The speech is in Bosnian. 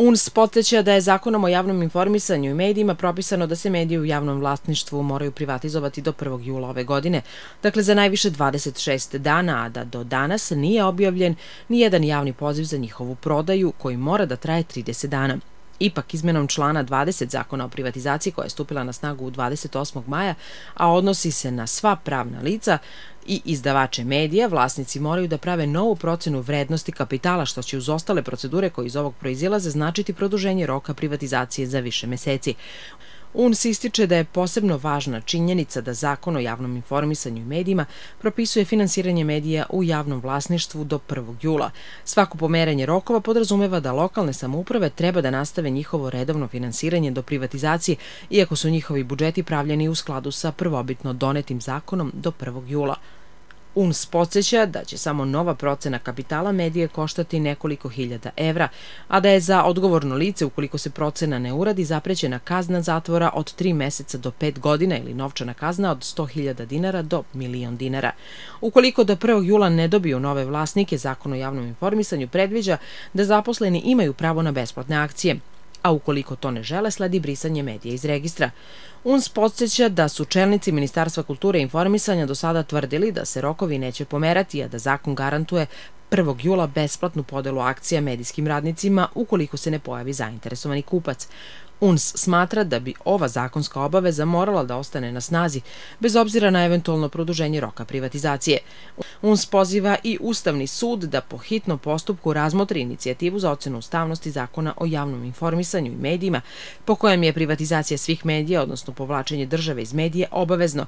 UNS podsjeća da je zakonom o javnom informisanju i medijima propisano da se medije u javnom vlasništvu moraju privatizovati do 1. jula ove godine, dakle za najviše 26 dana, a da do danas nije objavljen ni jedan javni poziv za njihovu prodaju koji mora da traje 30 dana. Ipak, izmenom člana 20 zakona o privatizaciji koja je stupila na snagu 28. maja, a odnosi se na sva pravna lica, i izdavače medija, vlasnici moraju da prave novu procenu vrednosti kapitala, što će uz ostale procedure koje iz ovog proizilaze značiti produženje roka privatizacije za više meseci. UNS ističe da je posebno važna činjenica da zakon o javnom informisanju i medijima propisuje finansiranje medija u javnom vlasništvu do 1. jula. Svako pomeranje rokova podrazumeva da lokalne samouprave treba da nastave njihovo redovno finansiranje do privatizacije, iako su njihovi budžeti pravljeni u skladu sa prvobitno donetim zakonom do 1. jula. UMS podsjeća da će samo nova procena kapitala medije koštati nekoliko hiljada evra, a da je za odgovorno lice, ukoliko se procena ne uradi, zaprećena kazna zatvora od tri meseca do pet godina ili novčana kazna od 100.000 dinara do milion dinara. Ukoliko do 1. jula ne dobiju nove vlasnike, zakon o javnom informisanju predviđa da zaposleni imaju pravo na besplatne akcije a ukoliko to ne žele, sledi brisanje medija iz registra. UNS podsjeća da su čelnici Ministarstva kulture i informisanja do sada tvrdili da se rokovi neće pomerati, a da zakon garantuje 1. jula besplatnu podelu akcija medijskim radnicima ukoliko se ne pojavi zainteresovani kupac. UNS smatra da bi ova zakonska obaveza morala da ostane na snazi, bez obzira na eventualno produženje roka privatizacije. UNS poziva i Ustavni sud da po hitnom postupku razmotri inicijativu za ocenu ustavnosti zakona o javnom informisanju i medijima, po kojem je privatizacija svih medija, odnosno povlačenje države iz medije, obavezno,